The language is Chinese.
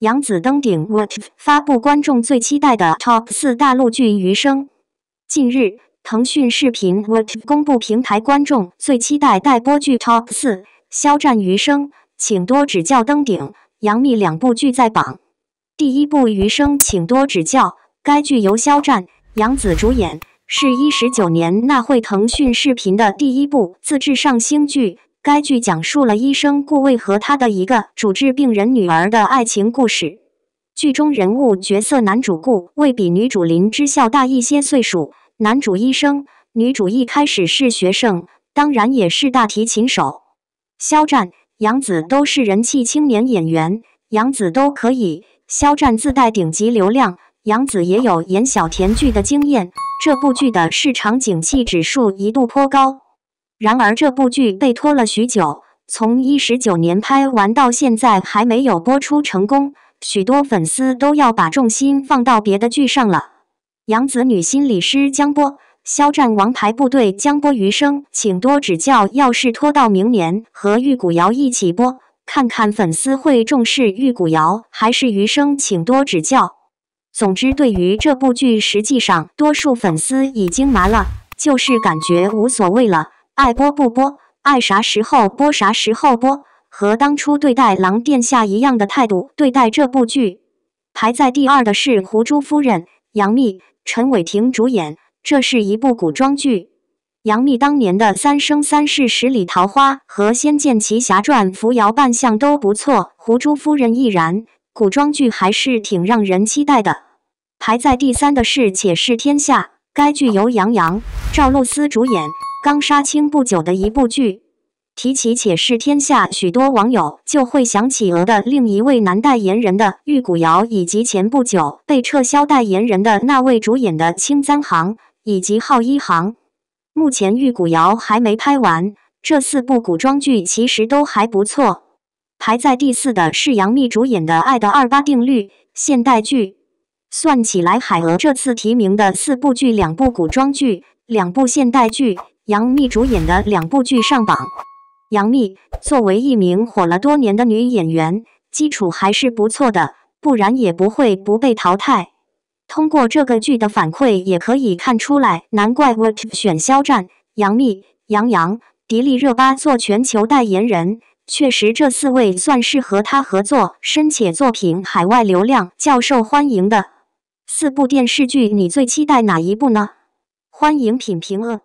杨紫登顶，发布观众最期待的 TOP 四大陆剧《余生》。近日，腾讯视频公布平台观众最期待待播剧 TOP 四，肖战《余生》，请多指教登顶，杨幂两部剧在榜。第一部《余生》，请多指教。该剧由肖战、杨紫主演，是一十九年那会腾讯视频的第一部自制上星剧。该剧讲述了医生顾卫和他的一个主治病人女儿的爱情故事。剧中人物角色男主顾卫比女主林之校大一些岁数，男主医生，女主一开始是学生，当然也是大提琴手。肖战、杨紫都是人气青年演员，杨紫都可以，肖战自带顶级流量，杨紫也有演小甜剧的经验。这部剧的市场景气指数一度颇高。然而，这部剧被拖了许久，从一十九年拍完到现在还没有播出成功，许多粉丝都要把重心放到别的剧上了。杨子女心理师江波，肖战《王牌部队》江波余生，请多指教。要是拖到明年和玉骨遥一起播，看看粉丝会重视玉骨遥还是余生，请多指教。总之，对于这部剧，实际上多数粉丝已经麻了，就是感觉无所谓了。爱播不播，爱啥时候播啥时候播，和当初对待《狼殿下》一样的态度对待这部剧。排在第二的是《胡珠夫人》，杨幂、陈伟霆主演，这是一部古装剧。杨幂当年的《三生三世十里桃花》和《仙剑奇侠传·扶摇扮相都不错，《胡珠夫人》亦然。古装剧还是挺让人期待的。排在第三的是《且试天下》，该剧由杨洋、赵露思主演。刚杀青不久的一部剧，提起《且试天下》，许多网友就会想起鹅的另一位男代言人的玉骨遥，以及前不久被撤销代言人的那位主演的青簪行以及浩一航。目前玉骨遥还没拍完，这四部古装剧其实都还不错。排在第四的是杨幂主演的《爱的二八定律》，现代剧。算起来，海鹅这次提名的四部剧，两部古装剧，两部现代剧。杨幂主演的两部剧上榜。杨幂作为一名火了多年的女演员，基础还是不错的，不然也不会不被淘汰。通过这个剧的反馈也可以看出来，难怪我选肖战、杨幂、杨洋、迪丽热巴做全球代言人。确实，这四位算是和他合作深且作品海外流量较受欢迎的四部电视剧。你最期待哪一部呢？欢迎品评哦。